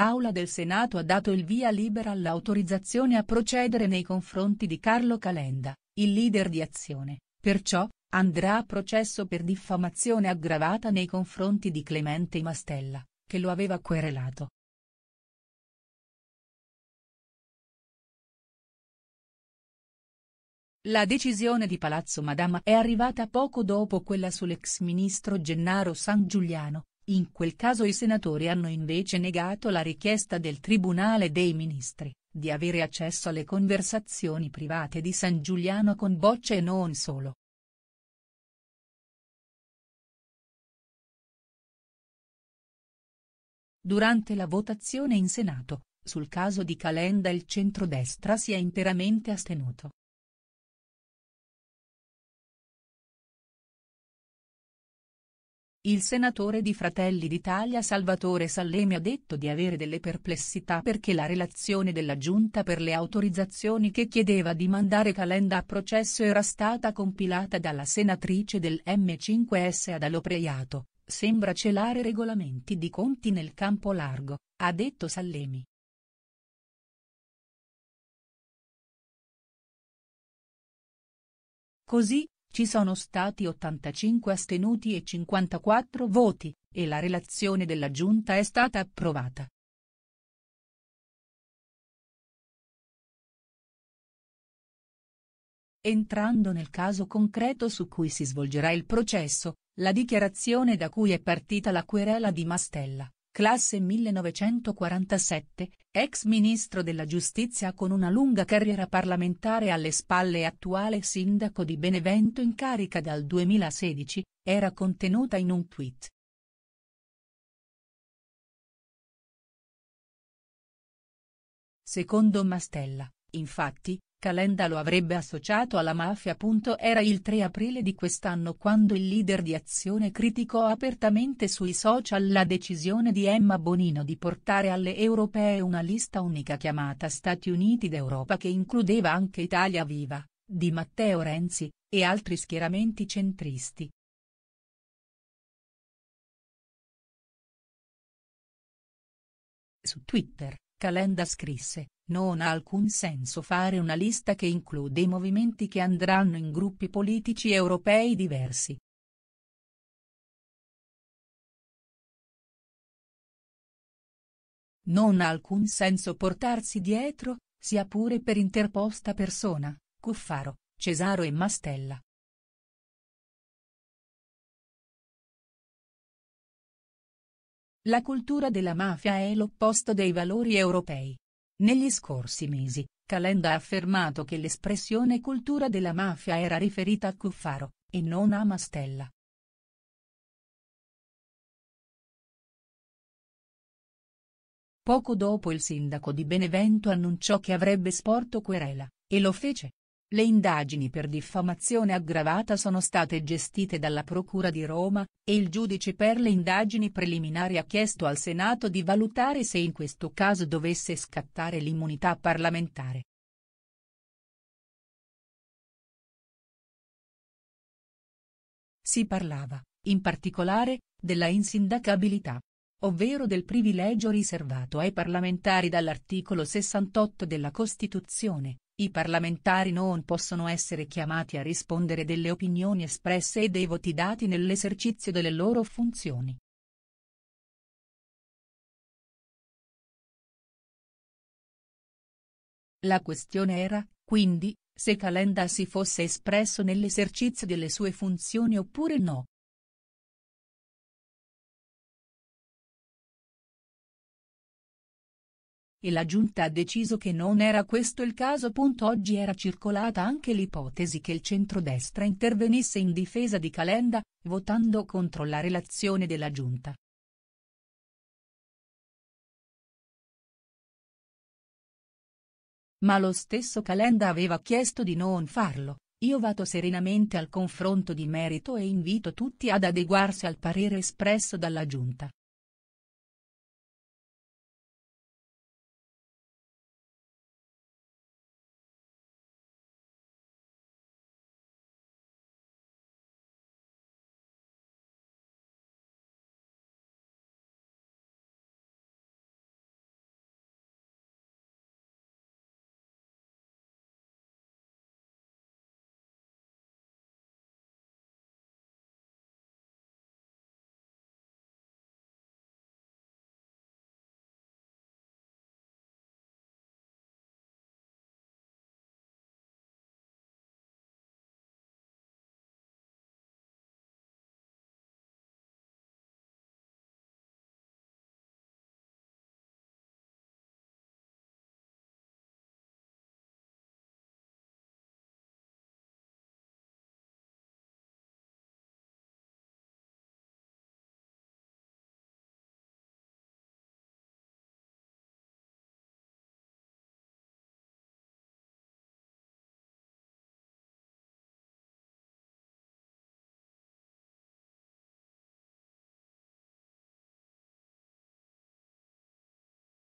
L'Aula del Senato ha dato il via libera all'autorizzazione a procedere nei confronti di Carlo Calenda, il leader di Azione, perciò, andrà a processo per diffamazione aggravata nei confronti di Clemente Mastella, che lo aveva querelato. La decisione di Palazzo Madama è arrivata poco dopo quella sull'ex ministro Gennaro Sangiuliano, in quel caso i senatori hanno invece negato la richiesta del Tribunale dei Ministri, di avere accesso alle conversazioni private di San Giuliano con Bocce e non solo. Durante la votazione in Senato, sul caso di Calenda il centrodestra si è interamente astenuto. Il senatore di Fratelli d'Italia Salvatore Sallemi ha detto di avere delle perplessità perché la relazione della Giunta per le autorizzazioni che chiedeva di mandare Calenda a processo era stata compilata dalla senatrice del M5S Adalo Preiato, sembra celare regolamenti di conti nel campo largo, ha detto Sallemi. Così, ci sono stati 85 astenuti e 54 voti, e la relazione della Giunta è stata approvata. Entrando nel caso concreto su cui si svolgerà il processo, la dichiarazione da cui è partita la querela di Mastella, classe 1947, ex ministro della giustizia con una lunga carriera parlamentare alle spalle e attuale sindaco di Benevento in carica dal 2016, era contenuta in un tweet. Secondo Mastella, infatti, Calenda lo avrebbe associato alla mafia. Era il 3 aprile di quest'anno quando il leader di Azione criticò apertamente sui social la decisione di Emma Bonino di portare alle europee una lista unica chiamata Stati Uniti d'Europa che includeva anche Italia Viva, di Matteo Renzi, e altri schieramenti centristi. Su Twitter, Calenda scrisse, non ha alcun senso fare una lista che include i movimenti che andranno in gruppi politici europei diversi. Non ha alcun senso portarsi dietro, sia pure per interposta persona, Cuffaro, Cesaro e Mastella. La cultura della mafia è l'opposto dei valori europei. Negli scorsi mesi, Calenda ha affermato che l'espressione cultura della mafia era riferita a Cuffaro, e non a Mastella. Poco dopo il sindaco di Benevento annunciò che avrebbe sporto querela, e lo fece, le indagini per diffamazione aggravata sono state gestite dalla Procura di Roma, e il giudice per le indagini preliminari ha chiesto al Senato di valutare se in questo caso dovesse scattare l'immunità parlamentare. Si parlava, in particolare, della insindacabilità ovvero del privilegio riservato ai parlamentari dall'articolo 68 della Costituzione, i parlamentari non possono essere chiamati a rispondere delle opinioni espresse e dei voti dati nell'esercizio delle loro funzioni. La questione era, quindi, se Calenda si fosse espresso nell'esercizio delle sue funzioni oppure no. e la giunta ha deciso che non era questo il caso. Oggi era circolata anche l'ipotesi che il centrodestra intervenisse in difesa di Calenda, votando contro la relazione della giunta. Ma lo stesso Calenda aveva chiesto di non farlo, io vado serenamente al confronto di merito e invito tutti ad adeguarsi al parere espresso dalla giunta.